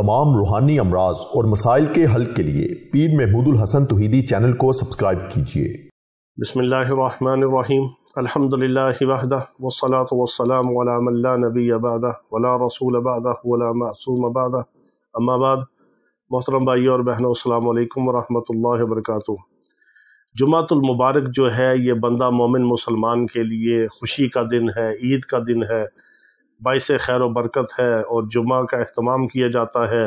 تمام روحانی امراض اور مسائل کے حل کے لیے پیر محمود الحسن توحیدی چینل کو سبسکرائب کیجیے بسم اللہ الرحمن الرحیم الحمد للہ نبی ولا رسول ولا معصوم بعدہ اما بعد محترم بھائی اور بہنوں السلام علیکم ورحمۃ اللہ وبرکاتہ جمعۃ المبارک جو ہے یہ بندہ مومن مسلمان کے لیے خوشی کا دن ہے عید کا دن ہے باعث خیر و برکت ہے اور جمعہ کا اہتمام کیا جاتا ہے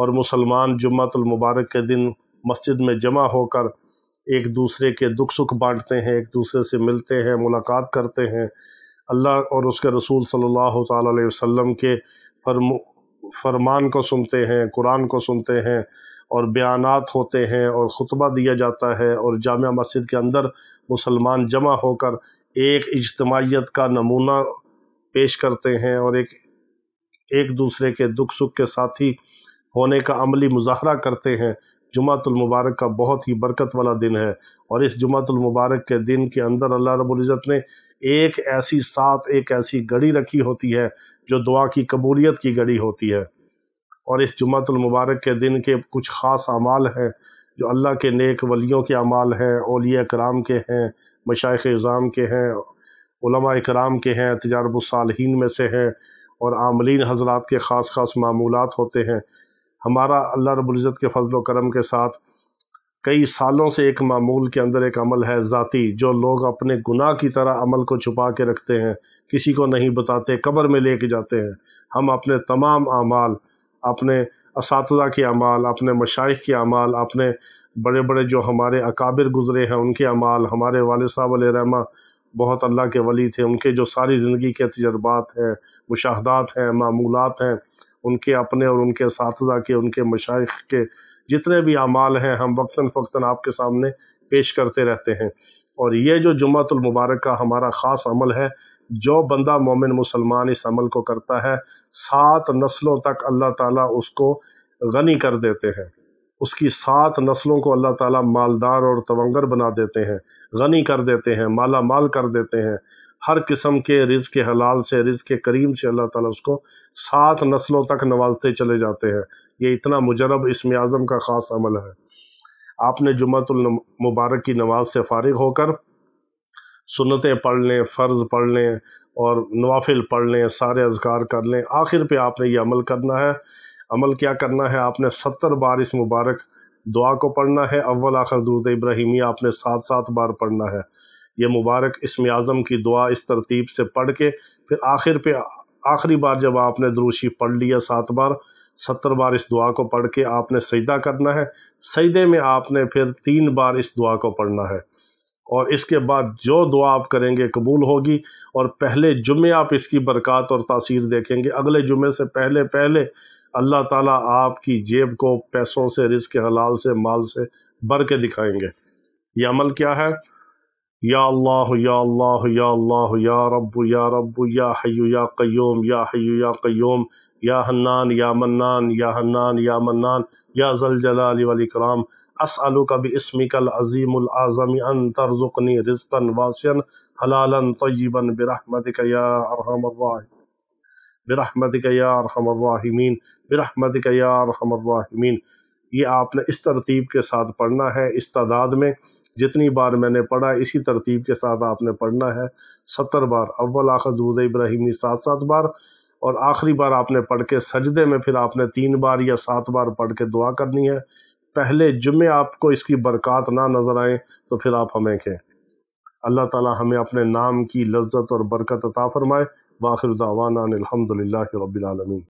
اور مسلمان جمعہ المبارک کے دن مسجد میں جمع ہو کر ایک دوسرے کے دکھ سکھ بانٹتے ہیں ایک دوسرے سے ملتے ہیں ملاقات کرتے ہیں اللہ اور اس کے رسول صلی اللہ تعالیٰ علیہ وسلم کے فرم فرمان کو سنتے ہیں قرآن کو سنتے ہیں اور بیانات ہوتے ہیں اور خطبہ دیا جاتا ہے اور جامع مسجد کے اندر مسلمان جمع ہو کر ایک اجتماعیت کا نمونہ پیش کرتے ہیں اور ایک ایک دوسرے کے دکھ سکھ کے ساتھی ہونے کا عملی مظاہرہ کرتے ہیں جماعت المبارک کا بہت ہی برکت والا دن ہے اور اس جمعۃۃ المبارک کے دن کے اندر اللہ رب العزت نے ایک ایسی ساتھ ایک ایسی گھڑی رکھی ہوتی ہے جو دعا کی قبولیت کی گھڑی ہوتی ہے اور اس جمعۃۃ المبارک کے دن کے کچھ خاص اعمال ہیں جو اللہ کے نیک ولیوں کے اعمال ہیں اولیاء کرام کے ہیں مشائق اظام کے ہیں علماء اکرام کے ہیں تجارب الصالحین میں سے ہیں اور عاملین حضرات کے خاص خاص معمولات ہوتے ہیں ہمارا اللہ رب العزت کے فضل و کرم کے ساتھ کئی سالوں سے ایک معمول کے اندر ایک عمل ہے ذاتی جو لوگ اپنے گناہ کی طرح عمل کو چھپا کے رکھتے ہیں کسی کو نہیں بتاتے قبر میں لے کے جاتے ہیں ہم اپنے تمام اعمال اپنے اساتذہ کے اعمال اپنے مشائق کے اعمال اپنے بڑے بڑے جو ہمارے اکابر گزرے ہیں ان کے اعمال ہمارے والد صاحب علیہ رحمہ بہت اللہ کے ولی تھے ان کے جو ساری زندگی کے تجربات ہیں مشاہدات ہیں معمولات ہیں ان کے اپنے اور ان کے اساتذہ کے ان کے مشائق کے جتنے بھی اعمال ہیں ہم وقتاً فوقتاً آپ کے سامنے پیش کرتے رہتے ہیں اور یہ جو جمعۃ المبارک کا ہمارا خاص عمل ہے جو بندہ مومن مسلمان اس عمل کو کرتا ہے سات نسلوں تک اللہ تعالیٰ اس کو غنی کر دیتے ہیں اس کی سات نسلوں کو اللہ تعالیٰ مالدار اور تونگر بنا دیتے ہیں غنی کر دیتے ہیں مالا مال کر دیتے ہیں ہر قسم کے رزق حلال سے رزق کریم سے اللہ تعالیٰ اس کو سات نسلوں تک نوازتے چلے جاتے ہیں یہ اتنا مجرب اسم اعظم کا خاص عمل ہے آپ نے جمعت المبارک کی نواز سے فارغ ہو کر سنتیں پڑھ لیں فرض پڑھ لیں اور نوافل پڑھ لیں سارے اذکار کر لیں آخر پہ آپ نے یہ عمل کرنا ہے عمل کیا کرنا ہے آپ نے ستر بار اس مبارک دعا کو پڑھنا ہے اول آخر درود ابراہیمی آپ نے سات سات بار پڑھنا ہے یہ مبارک اسم اعظم کی دعا اس ترتیب سے پڑھ کے پھر آخر پہ آخری بار جب آپ نے دروشی پڑھ لیا سات بار ستر بار اس دعا کو پڑھ کے آپ نے سجدہ کرنا ہے سجدے میں آپ نے پھر تین بار اس دعا کو پڑھنا ہے اور اس کے بعد جو دعا آپ کریں گے قبول ہوگی اور پہلے جمعے آپ اس کی برکات اور تاثیر دیکھیں گے اگلے جمعے سے پہلے پہلے اللہ تعالیٰ آپ کی جیب کو پیسوں سے رزق حلال سے مال سے بھر کے دکھائیں گے یہ عمل کیا ہے یا اللہ یا اللہ اللہ یا یا رب یا رب یا حیو یا قیوم یا حیو یا قیوم یا حنان یا منان یا زلجلا علی ولی کلام اس الو اسمی اسمکل عظیم العظم ان ترزقنی رزقا واسیا حلالا طیبا برحمتک یا ارحم الراحمین برحمتک یا ارحم الراحمین برحمتک یا ارحم الراحمین یہ آپ نے اس ترتیب کے ساتھ پڑھنا ہے اس تعداد میں جتنی بار میں نے پڑھا اسی ترتیب کے ساتھ آپ نے پڑھنا ہے ستر بار اول آخر درود ابراہیمی سات سات بار اور آخری بار آپ نے پڑھ کے سجدے میں پھر آپ نے تین بار یا سات بار پڑھ کے دعا کرنی ہے پہلے جمعہ آپ کو اس کی برکات نہ نظر آئیں تو پھر آپ ہمیں کہیں اللہ تعالی ہمیں اپنے نام کی لذت اور برکت عطا فرمائے واخر دعوانا الحمد للہ رب العالمین